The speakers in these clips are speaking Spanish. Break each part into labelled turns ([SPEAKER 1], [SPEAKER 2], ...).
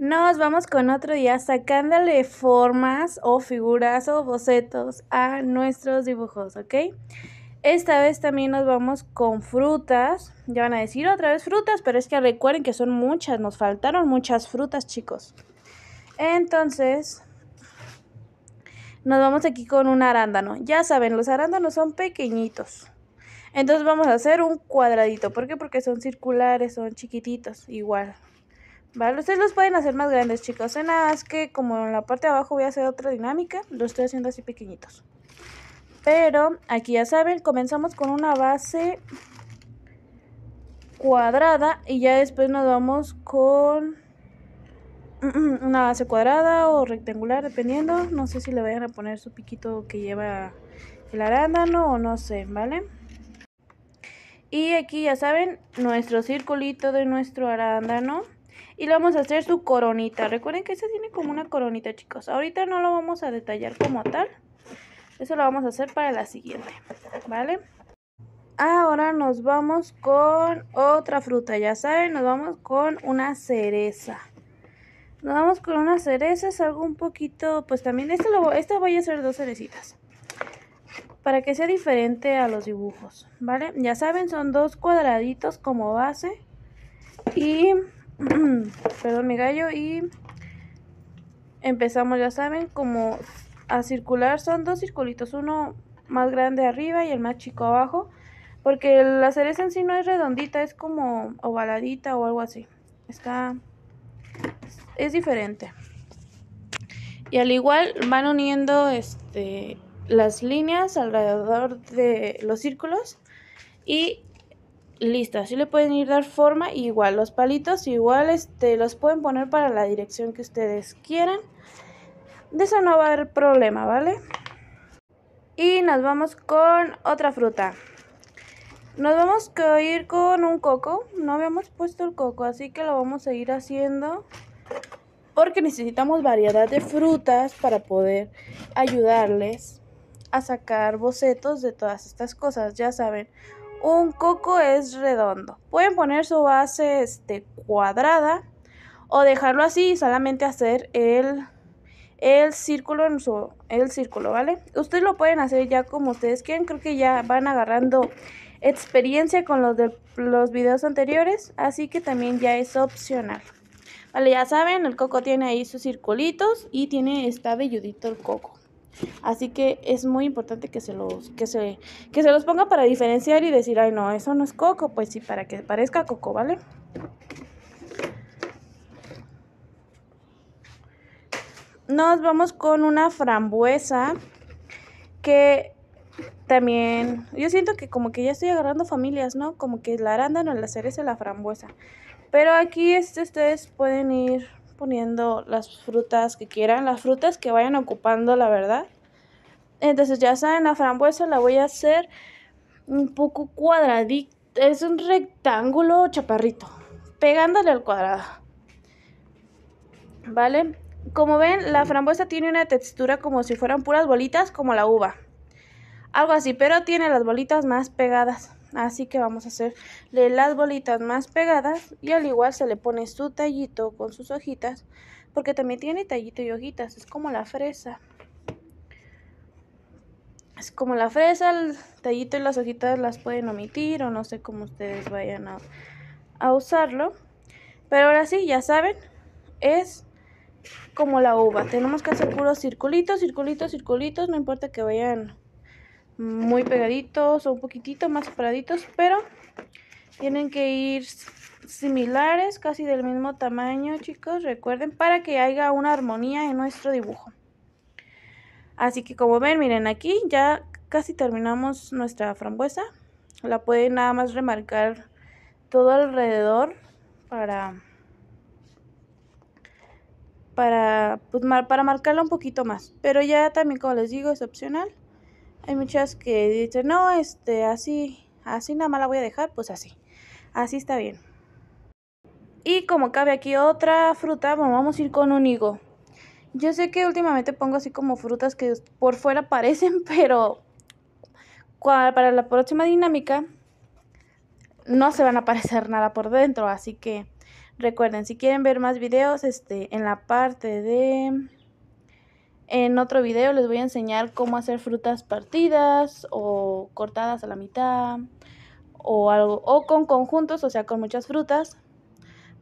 [SPEAKER 1] Nos vamos con otro día sacándole formas o figuras o bocetos a nuestros dibujos, ¿ok? Esta vez también nos vamos con frutas. Ya van a decir otra vez frutas, pero es que recuerden que son muchas. Nos faltaron muchas frutas, chicos. Entonces, nos vamos aquí con un arándano. Ya saben, los arándanos son pequeñitos. Entonces vamos a hacer un cuadradito. ¿Por qué? Porque son circulares, son chiquititos, igual. Vale, ustedes los pueden hacer más grandes, chicos. en Nada que como en la parte de abajo voy a hacer otra dinámica, lo estoy haciendo así pequeñitos. Pero aquí ya saben, comenzamos con una base cuadrada y ya después nos vamos con una base cuadrada o rectangular, dependiendo. No sé si le vayan a poner su piquito que lleva el arándano o no sé, ¿vale? Y aquí ya saben, nuestro circulito de nuestro arándano y le vamos a hacer su coronita. Recuerden que esta tiene como una coronita, chicos. Ahorita no lo vamos a detallar como tal. Eso lo vamos a hacer para la siguiente, ¿vale? Ahora nos vamos con otra fruta, ya saben, nos vamos con una cereza. Nos vamos con una cereza, es algo un poquito, pues también, esta, esta voy a hacer dos cerecitas. Para que sea diferente a los dibujos, ¿vale? Ya saben, son dos cuadraditos como base. Y perdón mi gallo, y empezamos, ya saben, como a circular, son dos circulitos, uno más grande arriba y el más chico abajo, porque la cereza en sí no es redondita, es como ovaladita o algo así, está, es diferente. Y al igual van uniendo este, las líneas alrededor de los círculos y listo, así le pueden ir dar forma igual los palitos, igual este, los pueden poner para la dirección que ustedes quieran. De eso no va a haber problema, ¿vale? Y nos vamos con otra fruta. Nos vamos a ir con un coco. No habíamos puesto el coco, así que lo vamos a ir haciendo. Porque necesitamos variedad de frutas para poder ayudarles a sacar bocetos de todas estas cosas, ya saben un coco es redondo. Pueden poner su base este, cuadrada o dejarlo así y solamente hacer el, el círculo en el círculo, ¿vale? Ustedes lo pueden hacer ya como ustedes quieran. Creo que ya van agarrando experiencia con los de los videos anteriores, así que también ya es opcional. Vale, ya saben, el coco tiene ahí sus circulitos y tiene está velludito el coco. Así que es muy importante que se los, que se, que se los ponga para diferenciar y decir, ay no, eso no es coco, pues sí, para que parezca coco, ¿vale? Nos vamos con una frambuesa que también, yo siento que como que ya estoy agarrando familias, ¿no? Como que la arándano, la cereza, la frambuesa. Pero aquí este, ustedes pueden ir poniendo las frutas que quieran, las frutas que vayan ocupando, la verdad. Entonces ya saben, la frambuesa la voy a hacer un poco cuadradita, es un rectángulo chaparrito, pegándole al cuadrado. ¿Vale? Como ven, la frambuesa tiene una textura como si fueran puras bolitas, como la uva. Algo así, pero tiene las bolitas más pegadas. Así que vamos a hacerle las bolitas más pegadas y al igual se le pone su tallito con sus hojitas, porque también tiene tallito y hojitas, es como la fresa. Es como la fresa, el tallito y las hojitas las pueden omitir o no sé cómo ustedes vayan a, usarlo. Pero ahora sí, ya saben, es como la uva. Tenemos que hacer puros circulitos, circulitos, circulitos, no importa que vayan muy pegaditos o un poquitito más separaditos, pero tienen que ir similares, casi del mismo tamaño, chicos, recuerden, para que haya una armonía en nuestro dibujo. Así que como ven, miren aquí ya casi terminamos nuestra frambuesa. La pueden nada más remarcar todo alrededor para para, pues, para marcarla un poquito más. Pero ya también, como les digo, es opcional. Hay muchas que dicen, no, este, así, así nada más la voy a dejar, pues así. Así está bien. Y como cabe aquí otra fruta, bueno, vamos a ir con un higo. Yo sé que últimamente pongo así como frutas que por fuera parecen, pero para la próxima dinámica no se van a parecer nada por dentro, así que recuerden, si quieren ver más videos, este, en la parte de en otro video les voy a enseñar cómo hacer frutas partidas o cortadas a la mitad o algo o con conjuntos, o sea, con muchas frutas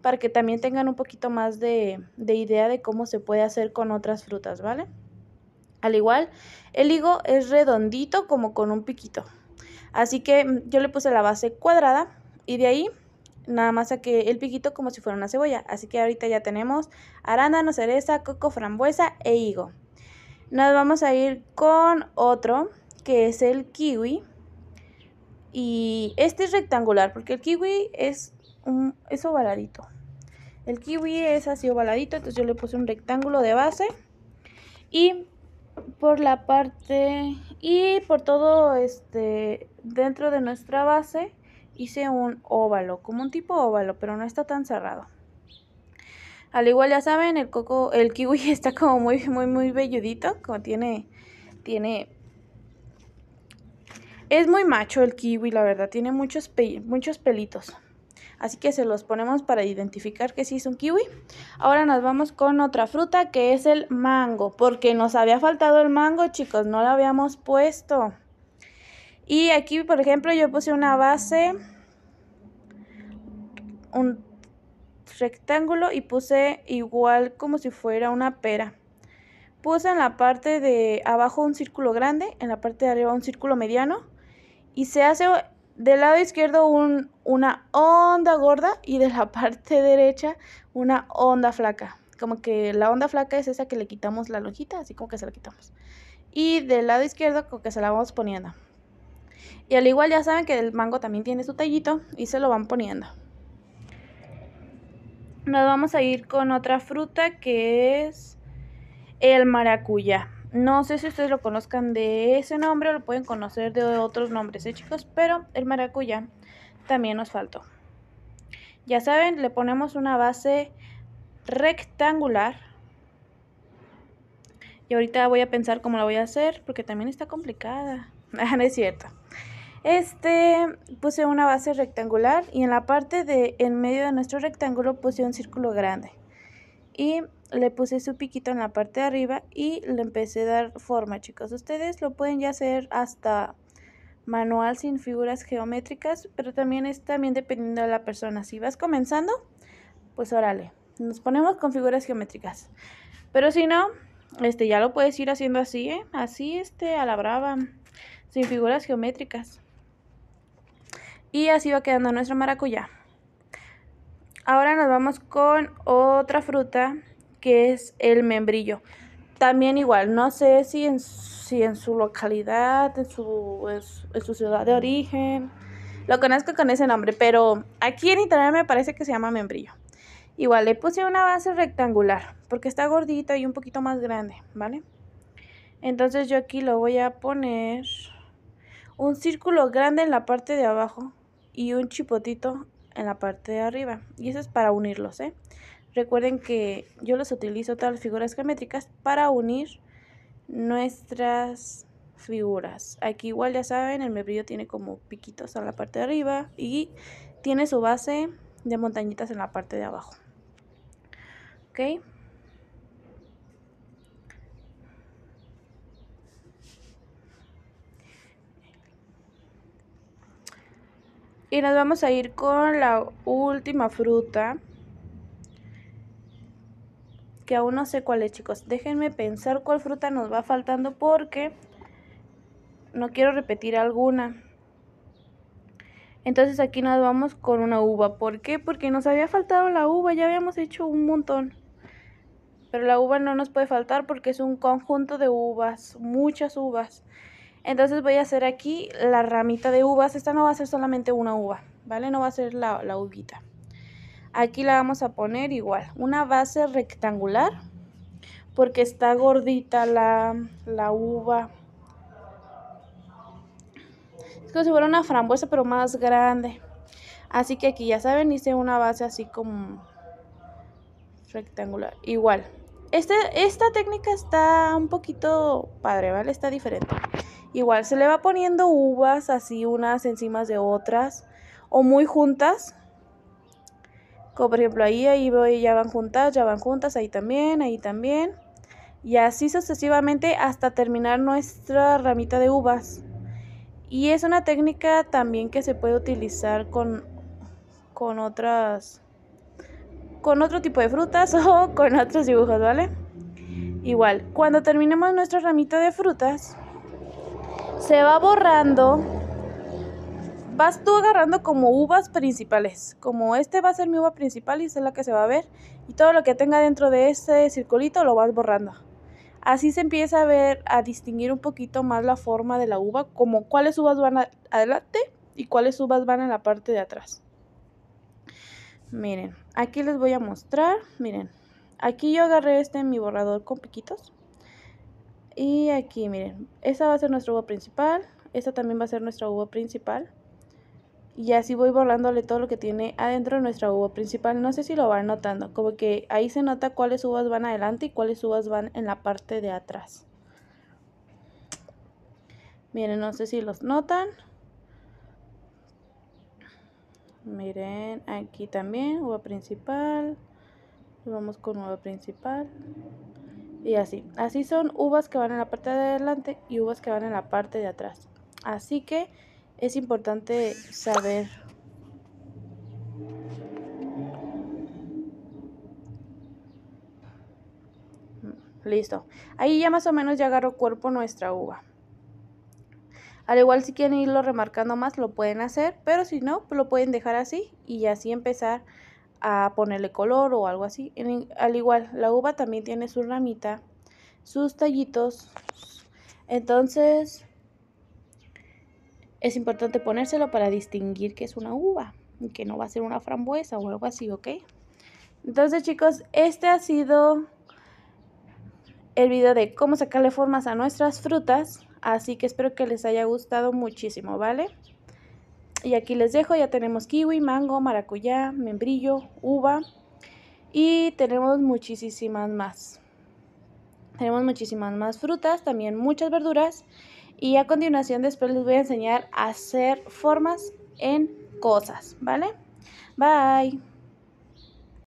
[SPEAKER 1] para que también tengan un poquito más de, de idea de cómo se puede hacer con otras frutas, ¿vale? Al igual, el higo es redondito como con un piquito. Así que mm, yo le puse la base cuadrada y de ahí nada más saqué el piquito como si fuera una cebolla. Así que ahorita ya tenemos arándano, cereza, coco, frambuesa e higo. Nos vamos a ir con otro que es el kiwi. Y este es rectangular porque el kiwi es, un, ovaladito. El kiwi es así ovaladito, entonces yo le puse un rectángulo de base. Y por la parte y por todo este dentro de nuestra base hice un óvalo, como un tipo óvalo, pero no está tan cerrado. Al igual ya saben, el coco, el kiwi está como muy, muy, muy velludito, como tiene, tiene... Es muy macho el kiwi, la verdad, tiene muchos, muchos pelitos. Así que se los ponemos para identificar que sí es un kiwi. Ahora nos vamos con otra fruta que es el mango, porque nos había faltado el mango, chicos, no lo habíamos puesto. Y aquí, por ejemplo, yo puse una base, un rectángulo y puse igual como si fuera una pera. Puse en la parte de abajo un círculo grande, en la parte de arriba un círculo mediano y se hace del lado izquierdo una onda gorda y de la parte derecha una onda flaca. Como que la onda flaca es esa que le quitamos la lonjita, así como que se la quitamos. Y del lado izquierdo como que se la vamos poniendo. Y al igual ya saben que el mango también tiene su tallito y se lo van poniendo. Nos vamos a ir con otra fruta que es el maracuyá. No sé si ustedes lo conozcan de ese nombre o lo pueden conocer de otros nombres, ¿eh, chicos? Pero el maracuyá también nos faltó. Ya saben, le ponemos una base rectangular. Y ahorita voy a pensar cómo la voy a hacer porque también está complicada. Ah, no es cierto. Este puse una base rectangular y en la parte de en medio de nuestro rectángulo puse un círculo grande. Y le puse su piquito en la parte de arriba y le empecé a dar forma, chicos. Ustedes lo pueden ya hacer hasta manual sin figuras geométricas, pero también es también dependiendo de la persona. Si vas comenzando, pues órale, nos ponemos con figuras geométricas. Pero si no, este ya lo puedes ir haciendo así, ¿eh? así este a la brava, sin figuras geométricas. Y así va quedando nuestra maracuyá. Ahora nos vamos con otra fruta que es el membrillo. También igual, no sé si en, si en su localidad, en su, ciudad de origen, lo conozco con ese nombre, pero aquí en internet me parece que se llama membrillo. Igual le puse una base rectangular, porque está gordita y un poquito más grande, ¿vale? Entonces yo aquí lo voy a poner un círculo grande en la parte de abajo y un chipotito en la parte de arriba. Y eso es para unirlos, ¿eh? Recuerden que yo los utilizo todas las figuras geométricas para unir nuestras figuras. Aquí igual ya saben, el mebrillo tiene como piquitos en la parte de arriba y tiene su base de montañitas en la parte de abajo. ¿Ok? Y nos vamos a ir con la última fruta. Que aún no sé cuál es, chicos. Déjenme pensar cuál fruta nos va faltando porque no quiero repetir alguna. Entonces aquí nos vamos con una uva. ¿Por qué? Porque nos había faltado la uva, ya habíamos hecho un montón. Pero la uva no nos puede faltar porque es un conjunto de uvas, muchas uvas. Entonces voy a hacer aquí la ramita de uvas. Esta no va a ser solamente una uva, ¿vale? No va a ser la, la uvita. Aquí la vamos a poner igual, una base rectangular, porque está gordita la, uva. Es como si fuera una frambuesa, pero más grande. Así que aquí, ya saben, hice una base así como rectangular. Igual. Este, esta técnica está un poquito padre, ¿vale? Está diferente. Igual se le va poniendo uvas así unas encima de otras o muy juntas. Como por ejemplo ahí, ahí voy, ya van juntas, ya van juntas, ahí también, ahí también. Y así sucesivamente hasta terminar nuestra ramita de uvas. Y es una técnica también que se puede utilizar con, con otras con otro tipo de frutas o con otros dibujos, ¿vale? Igual, cuando terminemos nuestra ramita de frutas, se va borrando, vas tú agarrando como uvas principales, como este va a ser mi uva principal y es la que se va a ver, y todo lo que tenga dentro de este circulito lo vas borrando. Así se empieza a ver, a distinguir un poquito más la forma de la uva, como cuáles uvas van adelante y cuáles uvas van en la parte de atrás. Miren, aquí les voy a mostrar, miren, aquí yo agarré este en mi borrador con piquitos y aquí miren, esta va a ser nuestra uva principal, esta también va a ser nuestra uva principal. Y así voy borrándole todo lo que tiene adentro de nuestra uva principal. No sé si lo van notando, como que ahí se nota cuáles uvas van adelante y cuáles uvas van en la parte de atrás. Miren, no sé si los notan. Miren, aquí también uva principal. Vamos con uva principal. Y así. Así son uvas que van en la parte de adelante y uvas que van en la parte de atrás. Así que es importante saber mm, Listo. Ahí ya más o menos ya agarró cuerpo nuestra uva. Al igual si quieren irlo remarcando más lo pueden hacer, pero si no, pues lo pueden dejar así y así empezar a ponerle color o algo así. al igual, la uva también tiene su ramita, sus tallitos. Entonces, es importante ponérselo para distinguir que es una uva, que no va a ser una frambuesa o algo así, ¿ok? Entonces, chicos, este ha sido el video de cómo sacarle formas a nuestras frutas. Así que espero que les haya gustado muchísimo, ¿vale? Y aquí les dejo, ya tenemos kiwi, mango, maracuyá, membrillo, uva y tenemos muchísimas más. Tenemos muchísimas más frutas, también muchas verduras y a continuación después les voy a enseñar a hacer formas en cosas, ¿vale? Bye.